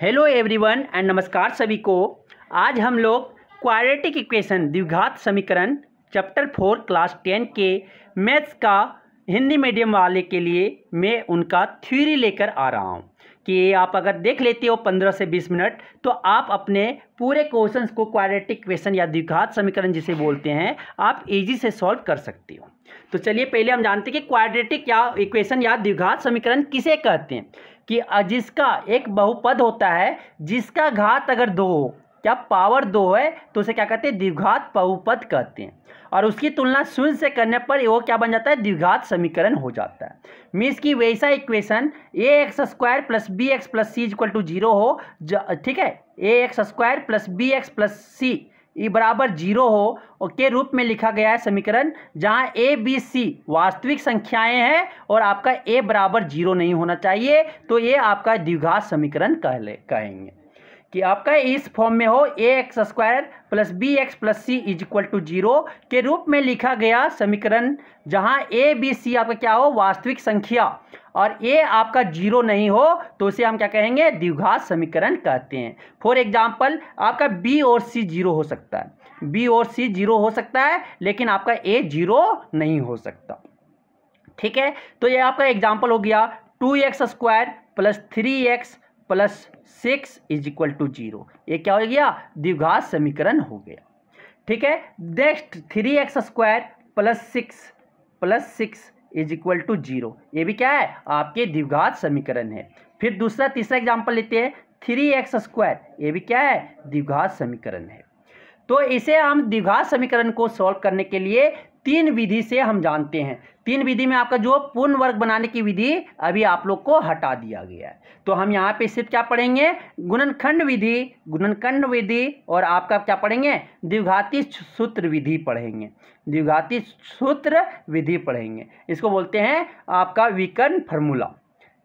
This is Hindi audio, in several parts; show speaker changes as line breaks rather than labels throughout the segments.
हेलो एवरीवन एंड नमस्कार सभी को आज हम लोग क्वाड्रेटिक इक्वेशन द्विघात समीकरण चैप्टर फोर क्लास टेन के मैथ्स का हिंदी मीडियम वाले के लिए मैं उनका थ्योरी लेकर आ रहा हूँ कि आप अगर देख लेते हो पंद्रह से बीस मिनट तो आप अपने पूरे क्वेश्चन को क्वाड्रेटिक क्वेश्चन या द्विघात समीकरण जिसे बोलते हैं आप इजी से सॉल्व कर सकते हो तो चलिए पहले हम जानते हैं कि क्वाड्रेटिक या इक्वेशन या द्विघात समीकरण किसे कहते हैं कि जिसका एक बहुपद होता है जिसका घात अगर दो हो क्या पावर दो है तो उसे क्या कहते हैं द्विघात बहुपद कहते हैं और उसकी तुलना शून्य से करने पर वो क्या बन जाता है द्विघात समीकरण हो जाता है मीन्स की वैसा equation a x square plus B x plus C equal to zero हो ठीक है ए x square plus B x plus सी बराबर जीरो हो और के रूप में लिखा गया है समीकरण जहां ए बी सी वास्तविक संख्याएं हैं और आपका ए बराबर जीरो नहीं होना चाहिए तो ये आपका द्विघात समीकरण कहले कहेंगे कि आपका इस फॉर्म में हो a x square plus B x plus c is equal to zero के रूप में लिखा गया समीकरण जहां ए बी सी आपका क्या हो वास्तविक संख्या और ए आपका जीरो नहीं हो तो उसे हम क्या कहेंगे द्विघात समीकरण कहते हैं फॉर एग्जाम्पल आपका बी और सी जीरो हो सकता है बी और सी जीरो हो सकता है लेकिन आपका ए जीरो नहीं हो सकता ठीक है तो ये आपका एग्जाम्पल हो गया two x square plus three x plus six is equal to zero ये क्या हो गया द्विघात समीकरण हो गया ठीक है next three x square plus six plus six is equal to zero ये भी क्या है आपके द्विघात समीकरण है फिर दूसरा तीसरा एग्जाम्पल लेते हैं थ्री एक्स स्क्वायर ये भी क्या है द्विघात समीकरण है तो इसे हम द्विघात समीकरण को सॉल्व करने के लिए तीन विधि से हम जानते हैं तीन विधि में आपका जो पूर्ण वर्ग बनाने की विधि अभी आप लोग को हटा दिया गया है तो हम यहाँ पे सिर्फ क्या पढ़ेंगे गुणनखंड विधि गुणनखंड विधि और आपका क्या पढ़ेंगे द्विघाती सूत्र विधि पढ़ेंगे द्विघाती सूत्र विधि पढ़ेंगे इसको बोलते हैं आपका विकर्ण फॉर्मूला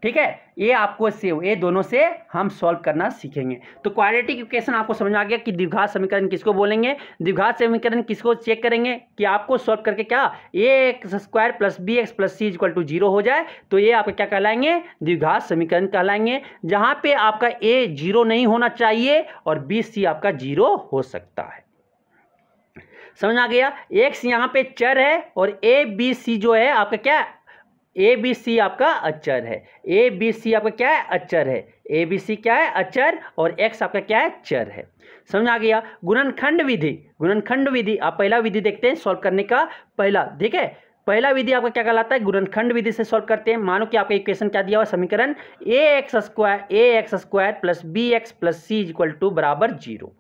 ठीक है ये आपको सेव ये दोनों से हम सॉल्व करना सीखेंगे तो क्वालिटी क्वेश्चन आपको समझ में आ गया कि द्विघात समीकरण किसको बोलेंगे द्विघात समीकरण किसको चेक करेंगे कि आपको सॉल्व करके क्या a x square plus B x plus C equal to zero हो जाए तो ये आपका क्या कहलाएंगे द्विघात समीकरण कहलाएंगे जहाँ पे आपका ए जीरो नहीं होना चाहिए और बी सी आपका जीरो हो सकता है समझ आ गया एक्स यहाँ पे चर है और ए बी सी जो है आपका क्या ए बी सी आपका अचर है ए बी सी आपका क्या है अचर है ए बी सी क्या है अचर और एक्स आपका क्या है चर है समझ आ गया गुणनखंड विधि गुणनखंड विधि आप पहला विधि देखते हैं सॉल्व करने का पहला ठीक है पहला विधि आपका क्या कहलाता है गुणनखंड विधि से सॉल्व करते हैं मानो कि आपका इक्वेशन क्या दिया हुआ समीकरण A x square A x square plus B x plus C equal to बराबर जीरो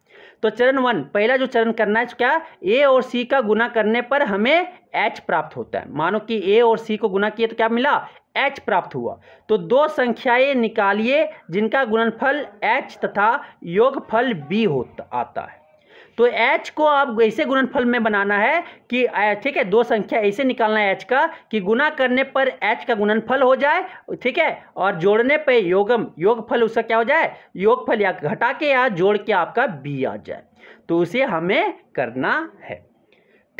तो चरण वन पहला जो चरण करना है क्या ए और सी का गुना करने पर हमें एच प्राप्त होता है मानो कि ए और सी को गुना किए तो क्या मिला एच प्राप्त हुआ तो दो संख्याएं निकालिए जिनका गुणनफल एच तथा योगफल बी होता आता है तो एच को आप ऐसे गुणनफल में बनाना है कि ठीक है दो संख्या ऐसे निकालना है एच का कि गुना करने पर एच का गुणनफल हो जाए ठीक है और जोड़ने पे योगम योगफल उसका क्या हो जाए योगफल या घटा के या जोड़ के आपका बी आ जाए तो उसे हमें करना है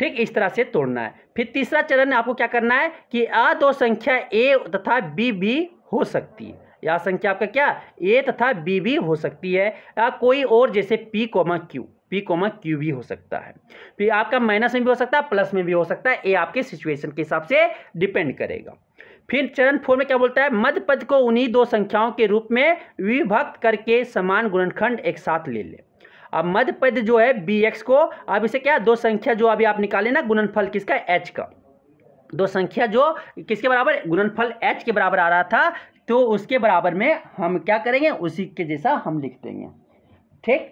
ठीक इस तरह से तोड़ना है फिर तीसरा चरण आपको क्या करना है कि आ दो संख्या ए तथा बी भी हो सकती है या संख्या आपका क्या ए तथा बी भी हो सकती है या कोई और जैसे P comma Q P comma Q भी हो सकता है फिर तो आपका माइनस में भी हो सकता है प्लस में भी हो सकता है ये आपके सिचुएशन के हिसाब से डिपेंड करेगा फिर चरण फोर में क्या बोलता है मध्य पद को उन्हीं दो संख्याओं के रूप में विभक्त करके समान गुणनखंड एक साथ ले लें अब मध्य पद जो है बी एक्स को अब इसे क्या दो संख्या जो अभी आप निकाले ना गुणनफल किसका एच का दो संख्या जो किसके बराबर गुणनफल एच के बराबर आ रहा था तो उसके बराबर में हम क्या करेंगे उसी के जैसा हम लिख देंगे ठीक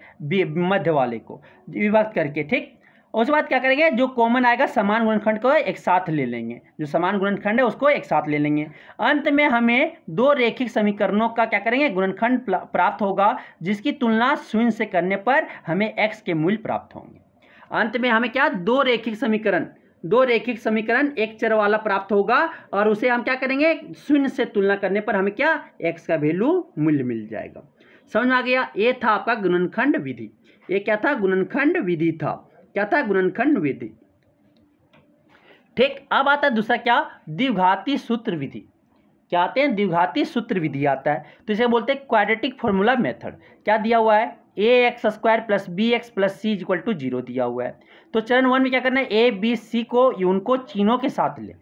मध्य वाले को विभक्त करके ठीक उसके बाद क्या करेंगे जो कॉमन आएगा समान गुणनखंड को एक साथ ले लेंगे जो समान गुणनखंड है उसको एक साथ ले लेंगे अंत में हमें दो रेखिक समीकरणों का क्या करेंगे गुणनखंड प्राप्त होगा जिसकी तुलना शून्य से करने पर हमें एक्स के मूल्य प्राप्त होंगे अंत में हमें क्या दो रेखिक समीकरण दो रेखिक समीकरण एक चर वाला प्राप्त होगा और उसे हम क्या करेंगे शून्य से तुलना करने पर हमें क्या एक्स का वैल्यू मूल्य मिल जाएगा समझ में आ गया ये था आपका गुणनखंड विधि ये क्या था गुणनखंड विधि था क्या था गुणनखंड विधि ठीक अब आता है दूसरा क्या द्विघाती सूत्र विधि क्या आते हैं द्विघाती सूत्र विधि आता है तो इसे बोलते हैं क्वाड्रेटिक फॉर्मूला मेथड क्या दिया हुआ है ए x square plus B x plus C equal to zero दिया हुआ है तो चरण वन में क्या करना है ए बी सी को उनको चिन्हों के साथ ले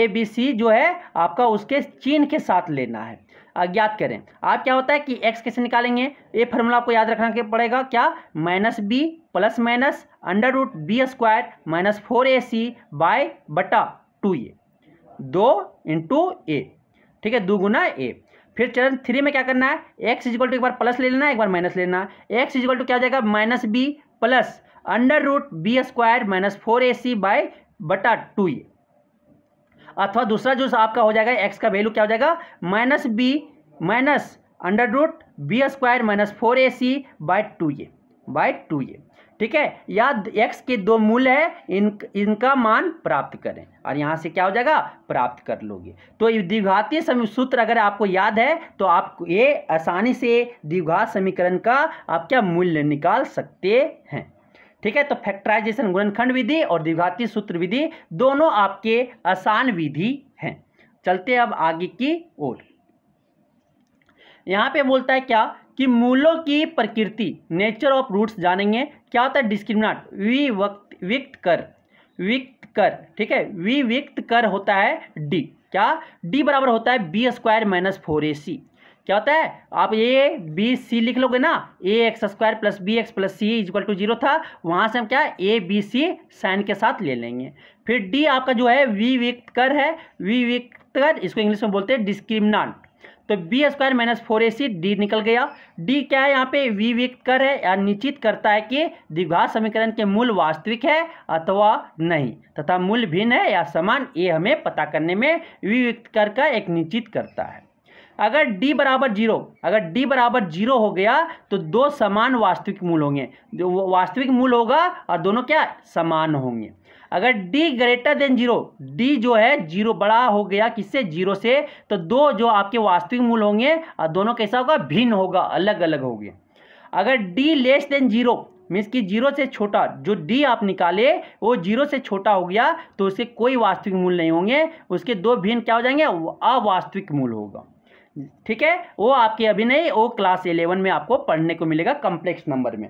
ए बी सी जो है आपका उसके चिन्ह के साथ लेना है ज्ञात करें आप क्या होता है कि एक्स कैसे निकालेंगे ये फार्मूला आपको याद रखना पड़ेगा क्या minus B plus minus under root B square minus four A C by बटा टू ए दो इंटू ए ठीक है दो गुना ए फिर चरण थ्री में क्या करना है एक्स इजिकल टू एक बार प्लस ले लेना एक बार माइनस लेना एक्स इजिकल टू क्या हो जाएगा minus B plus under root B square minus four A C by बटा टू ए अथवा दूसरा जो आपका हो जाएगा एक्स का वैल्यू क्या हो जाएगा minus B minus under root B square minus four A C by two A by two A ठीक है या एक्स के दो मूल्य है इन इनका मान प्राप्त करें और यहाँ से क्या हो जाएगा प्राप्त कर लोगे तो द्विघातीय सूत्र अगर आपको याद है तो आप ये आसानी से द्विघात समीकरण का आप क्या मूल्य निकाल सकते हैं ठीक है तो फैक्टराइजेशन गुणनखंड विधि और द्विघाती सूत्र विधि दोनों आपके आसान विधि हैं चलते अब आगे की ओर यहाँ पे बोलता है क्या कि मूलों की प्रकृति नेचर ऑफ रूट्स जानेंगे क्या होता है डिस्क्रिमिनाट विवक्त विक्त कर विक्त कर ठीक है विविक्त कर होता है डी क्या डी बराबर होता है B square minus four A C क्या होता है आप ए बी सी लिख लोगे ना A x square plus B x plus C equal to zero था वहाँ से हम क्या ए बी सी साइन के साथ ले लेंगे फिर डी आपका जो है वी विक्त कर है वी विक्त कर इसको इंग्लिश में बोलते हैं डिस्क्रिमिनाट तो B square minus four A C D निकल गया डी क्या है यहाँ पे वी व्यक्त कर है या निश्चित करता है कि द्विघात समीकरण के मूल वास्तविक है अथवा नहीं तथा मूल भिन्न है या समान ये हमें पता करने में वी व्यक्त कर का एक निश्चित करता है अगर d बराबर जीरो अगर d बराबर जीरो हो गया तो दो समान वास्तविक मूल होंगे वास्तविक मूल होगा और दोनों क्या समान होंगे अगर d greater than zero d जो है जीरो बड़ा हो गया किससे जीरो से तो दो जो आपके वास्तविक मूल होंगे और दोनों कैसा होगा भिन्न होगा अलग अलग होंगे अगर d less than zero means कि जीरो से छोटा जो डी आप निकाले वो जीरो से छोटा हो गया तो उसके कोई वास्तविक मूल नहीं होंगे उसके दो भिन्न क्या हो जाएंगे अवास्तविक मूल होगा ठीक है वो आपके अभी नहीं वो क्लास इलेवन में आपको पढ़ने को मिलेगा कम्प्लेक्स नंबर में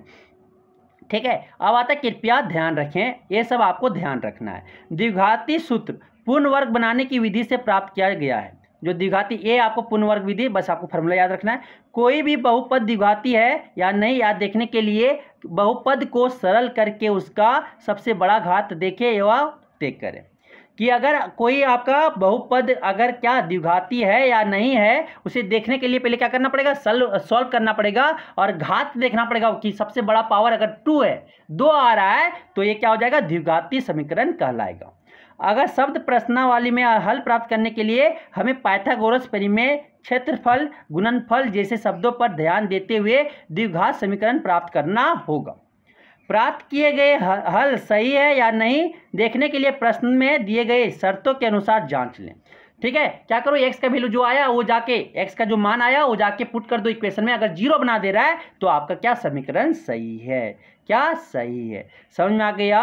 ठीक है अब आता है कृपया ध्यान रखें ये सब आपको ध्यान रखना है द्विघाती सूत्र पूर्ण वर्ग बनाने की विधि से प्राप्त किया गया है जो द्विघाती ये आपको पूर्ण वर्ग विधि बस आपको फॉर्मूला याद रखना है कोई भी बहुपद द्विघाती है या नहीं याद देखने के लिए बहुपद को सरल करके उसका सबसे बड़ा घात देखे एवं तय करें कि अगर कोई आपका बहुपद अगर क्या द्विघाती है या नहीं है उसे देखने के लिए पहले क्या करना पड़ेगा सल्व सॉल्व करना पड़ेगा और घात देखना पड़ेगा कि सबसे बड़ा पावर अगर टू है दो आ रहा है तो ये क्या हो जाएगा द्विघाती समीकरण कहलाएगा अगर शब्द प्रश्नावली में हल प्राप्त करने के लिए हमें पाइथागोरस परिमेय क्षेत्रफल गुणनफल जैसे शब्दों पर ध्यान देते हुए द्विघात समीकरण प्राप्त करना होगा प्राप्त किए गए हल सही है या नहीं देखने के लिए प्रश्न में दिए गए शर्तों के अनुसार जांच लें ठीक है क्या करो एक्स का वैल्यू जो आया वो जाके एक्स का जो मान आया वो जाके पुट कर दो इक्वेशन में अगर जीरो बना दे रहा है तो आपका क्या समीकरण सही है क्या सही है समझ में आ गया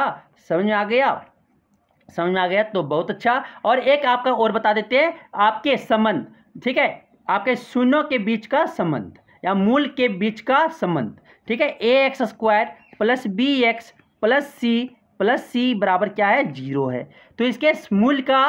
समझ में आ गया समझ में आ गया तो बहुत अच्छा और एक आपका और बता देते हैं आपके संबंध ठीक है आपके शून्यों के बीच का संबंध या मूल के बीच का संबंध ठीक है ए x square plus B x plus C plus सी बराबर क्या है जीरो है तो इसके मूल का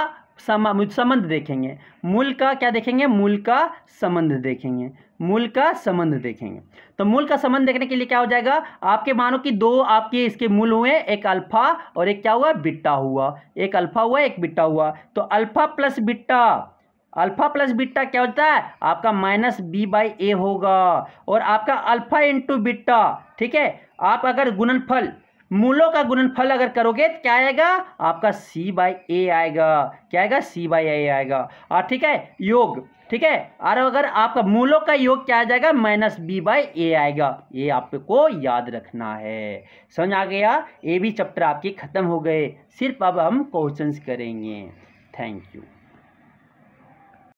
संबंध देखेंगे मूल का क्या देखेंगे मूल का संबंध देखेंगे मूल का संबंध देखेंगे तो मूल का संबंध देखने के लिए क्या हो जाएगा आपके मानो कि दो आपके इसके मूल हुए एक अल्फा और एक क्या हुआ बिट्टा हुआ एक अल्फा हुआ एक बिट्टा हुआ तो alpha plus beta alpha plus beta क्या होता है आपका माइनस बी बाई ए होगा और आपका अल्फा इंटू बिट्टा ठीक है आप अगर गुणनफल मूलों का गुणनफल अगर करोगे तो क्या आएगा आपका सी बाई ए आएगा क्या आएगा सी बाई ए आएगा और ठीक है योग ठीक है और अगर आपका मूलों का योग क्या आ जाएगा माइनस बी बाई ए आएगा ये आपको याद रखना है समझ आ गया ये भी चैप्टर आपके ख़त्म हो गए सिर्फ अब हम क्वेश्चंस करेंगे थैंक यू